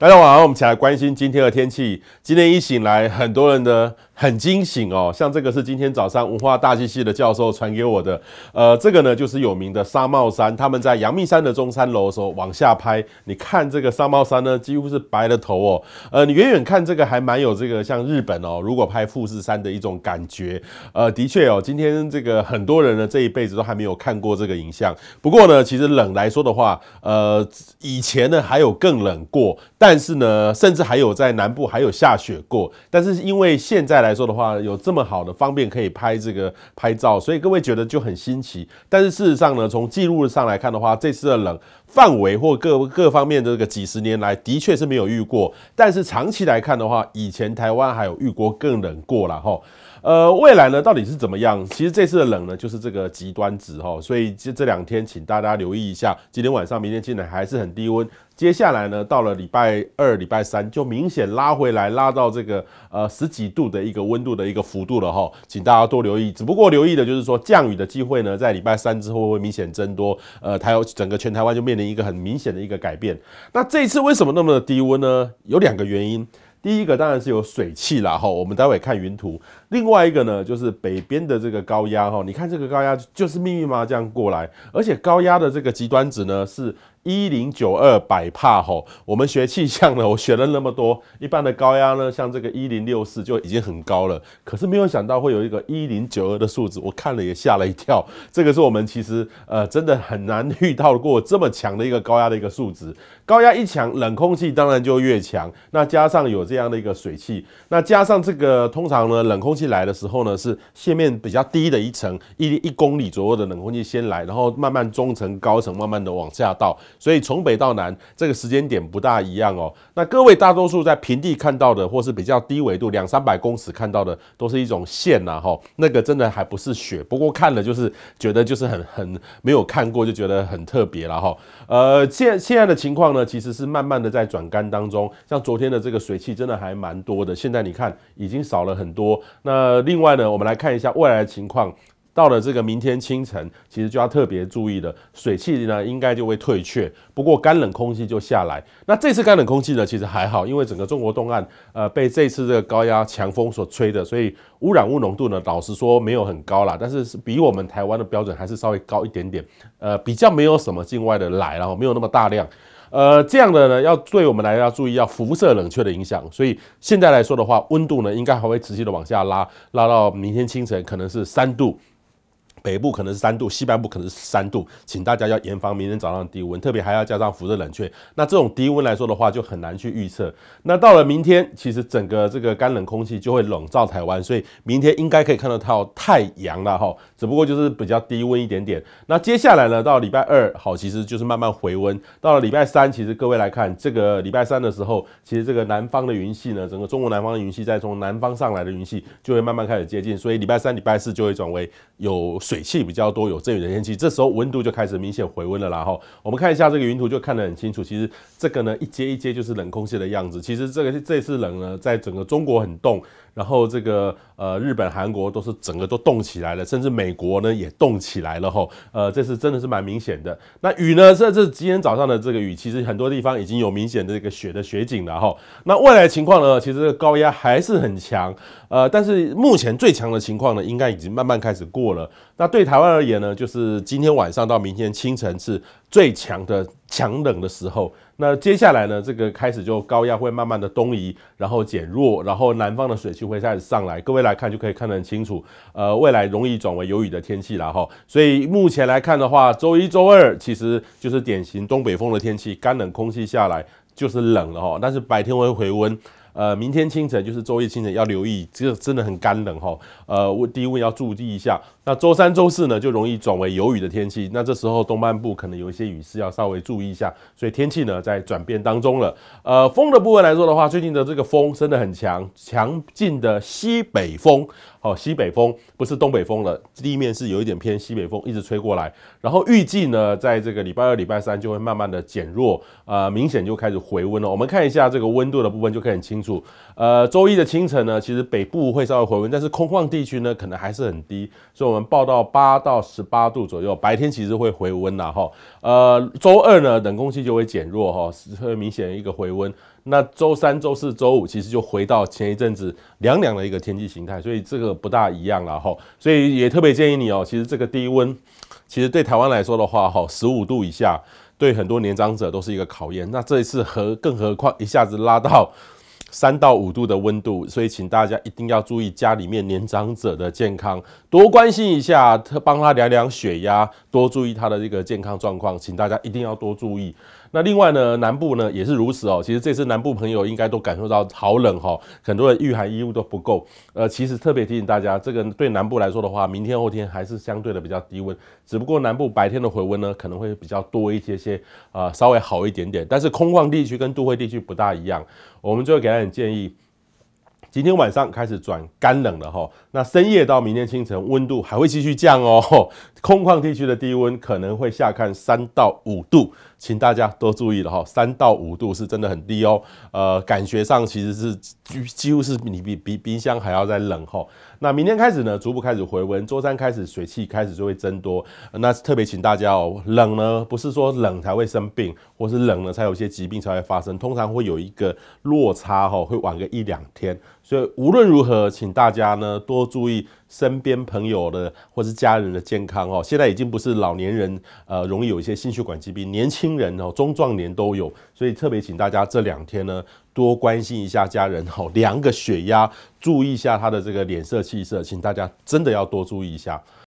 大家晚上我们起来关心今天的天气。今天一醒来，很多人的。很惊醒哦，像这个是今天早上文化大机系的教授传给我的，呃，这个呢就是有名的沙帽山，他们在阳明山的中山楼的时候往下拍，你看这个沙帽山呢几乎是白了头哦，呃，你远远看这个还蛮有这个像日本哦，如果拍富士山的一种感觉，呃，的确哦，今天这个很多人呢这一辈子都还没有看过这个影像，不过呢，其实冷来说的话，呃，以前呢还有更冷过，但是呢，甚至还有在南部还有下雪过，但是因为现在来。来说的话，有这么好的方便可以拍这个拍照，所以各位觉得就很新奇。但是事实上呢，从记录上来看的话，这次的冷范围或各各方面的这个几十年来的确是没有遇过。但是长期来看的话，以前台湾还有遇过更冷过了哈。呃，未来呢到底是怎么样？其实这次的冷呢就是这个极端值哈，所以这这两天请大家留意一下。今天晚上、明天进来还是很低温。接下来呢，到了礼拜二、礼拜三就明显拉回来，拉到这个呃十几度的一个温度的一个幅度了哈，请大家多留意。只不过留意的就是说，降雨的机会呢，在礼拜三之后会明显增多。呃，台整个全台湾就面临一个很明显的一个改变。那这一次为什么那么的低温呢？有两个原因。第一个当然是有水汽啦，哈，我们待会看云图。另外一个呢，就是北边的这个高压，哈，你看这个高压就是密密麻麻这样过来，而且高压的这个极端值呢是一零九二百帕，哈，我们学气象的，我学了那么多，一般的高压呢，像这个一零六四就已经很高了，可是没有想到会有一个一零九二的数值，我看了也吓了一跳。这个是我们其实呃真的很难遇到过这么强的一个高压的一个数值。高压一强，冷空气当然就越强，那加上有。这样的一个水汽，那加上这个，通常呢，冷空气来的时候呢，是线面比较低的一层，一一公里左右的冷空气先来，然后慢慢中层、高层慢慢的往下倒，所以从北到南，这个时间点不大一样哦。那各位大多数在平地看到的，或是比较低纬度两三百公尺看到的，都是一种线呐，哈，那个真的还不是雪，不过看了就是觉得就是很很没有看过，就觉得很特别了哈。呃，现现在的情况呢，其实是慢慢的在转干当中，像昨天的这个水汽。真的还蛮多的，现在你看已经少了很多。那另外呢，我们来看一下未来的情况。到了这个明天清晨，其实就要特别注意了。水汽呢，应该就会退却，不过干冷空气就下来。那这次干冷空气呢，其实还好，因为整个中国东岸，呃，被这次这个高压强风所吹的，所以污染物浓度呢，老实说没有很高啦。但是是比我们台湾的标准还是稍微高一点点。呃，比较没有什么境外的来然后没有那么大量。呃，这样的呢，要对我们来要注意，要辐射冷却的影响。所以现在来说的话，温度呢应该还会持续的往下拉，拉到明天清晨可能是三度。北部可能是三度，西半部可能是三度，请大家要严防明天早上低温，特别还要加上辐射冷却。那这种低温来说的话，就很难去预测。那到了明天，其实整个这个干冷空气就会笼罩台湾，所以明天应该可以看得到太阳了哈，只不过就是比较低温一点点。那接下来呢，到礼拜二好，其实就是慢慢回温。到了礼拜三，其实各位来看，这个礼拜三的时候，其实这个南方的云系呢，整个中国南方的云系在从南方上来的云系就会慢慢开始接近，所以礼拜三、礼拜四就会转为有。水汽比较多，有阵雨的天气，这时候温度就开始明显回温了啦。哈，我们看一下这个云图，就看得很清楚。其实这个呢，一阶一阶就是冷空气的样子。其实这个这次冷呢，在整个中国很冻，然后这个呃日本、韩国都是整个都冻起来了，甚至美国呢也冻起来了。哈，呃，这次真的是蛮明显的。那雨呢？这这今天早上的这个雨，其实很多地方已经有明显的这个雪的雪景了。哈，那未来情况呢？其实高压还是很强，呃，但是目前最强的情况呢，应该已经慢慢开始过了。那对台湾而言呢，就是今天晚上到明天清晨是最强的强冷的时候。那接下来呢，这个开始就高压会慢慢的东移，然后减弱，然后南方的水汽会开始上来。各位来看就可以看得很清楚，呃，未来容易转为有雨的天气了哈。所以目前来看的话，周一周二其实就是典型东北风的天气，干冷空气下来就是冷了哈。但是白天会回温。呃，明天清晨就是周一清晨要留意，这个真的很干冷哈。呃，低温要注意一下。那周三、周四呢，就容易转为有雨的天气。那这时候东半部可能有一些雨势要稍微注意一下。所以天气呢，在转变当中了。呃，风的部分来说的话，最近的这个风真的很强，强劲的西北风。哦，西北风不是东北风了，地面是有一点偏西北风一直吹过来，然后预计呢，在这个礼拜二、礼拜三就会慢慢的减弱，啊，明显就开始回温了。我们看一下这个温度的部分就可以很清楚。呃，周一的清晨呢，其实北部会稍微回温，但是空旷地区呢，可能还是很低，所以我们报到八到十八度左右。白天其实会回温啦，哈，呃，周二呢，冷空气就会减弱，哈，会明显一个回温。那周三、周四、周五其实就回到前一阵子凉凉的一个天气形态，所以这个。不大一样了哈，所以也特别建议你哦。其实这个低温，其实对台湾来说的话，哈，十五度以下对很多年长者都是一个考验。那这一次何更何况一下子拉到三到五度的温度，所以请大家一定要注意家里面年长者的健康，多关心一下他，帮他量量血压，多注意他的这个健康状况。请大家一定要多注意。那另外呢，南部呢也是如此哦。其实这次南部朋友应该都感受到好冷哈，很多的御寒衣物都不够。呃，其实特别提醒大家，这个对南部来说的话，明天后天还是相对的比较低温，只不过南部白天的回温呢可能会比较多一些些，啊，稍微好一点点。但是空旷地区跟都会地区不大一样，我们就会给他点建议。今天晚上开始转干冷了哈，那深夜到明天清晨温度还会继续降哦。空旷地区的低温可能会下看三到五度，请大家多注意了哈。三到五度是真的很低哦，呃，感觉上其实是几几乎是你比比冰箱还要再冷哈。那明天开始呢，逐步开始回温，周三开始水汽开始就会增多。那特别请大家哦，冷呢不是说冷才会生病，或是冷了才有些疾病才会发生，通常会有一个落差哈，会晚个一两天。所以无论如何，请大家呢多注意身边朋友的或是家人的健康哦。现在已经不是老年人呃容易有一些心血管疾病，年轻人哦中壮年都有，所以特别请大家这两天呢多关心一下家人哦，量个血压，注意一下他的这个脸色气色，请大家真的要多注意一下。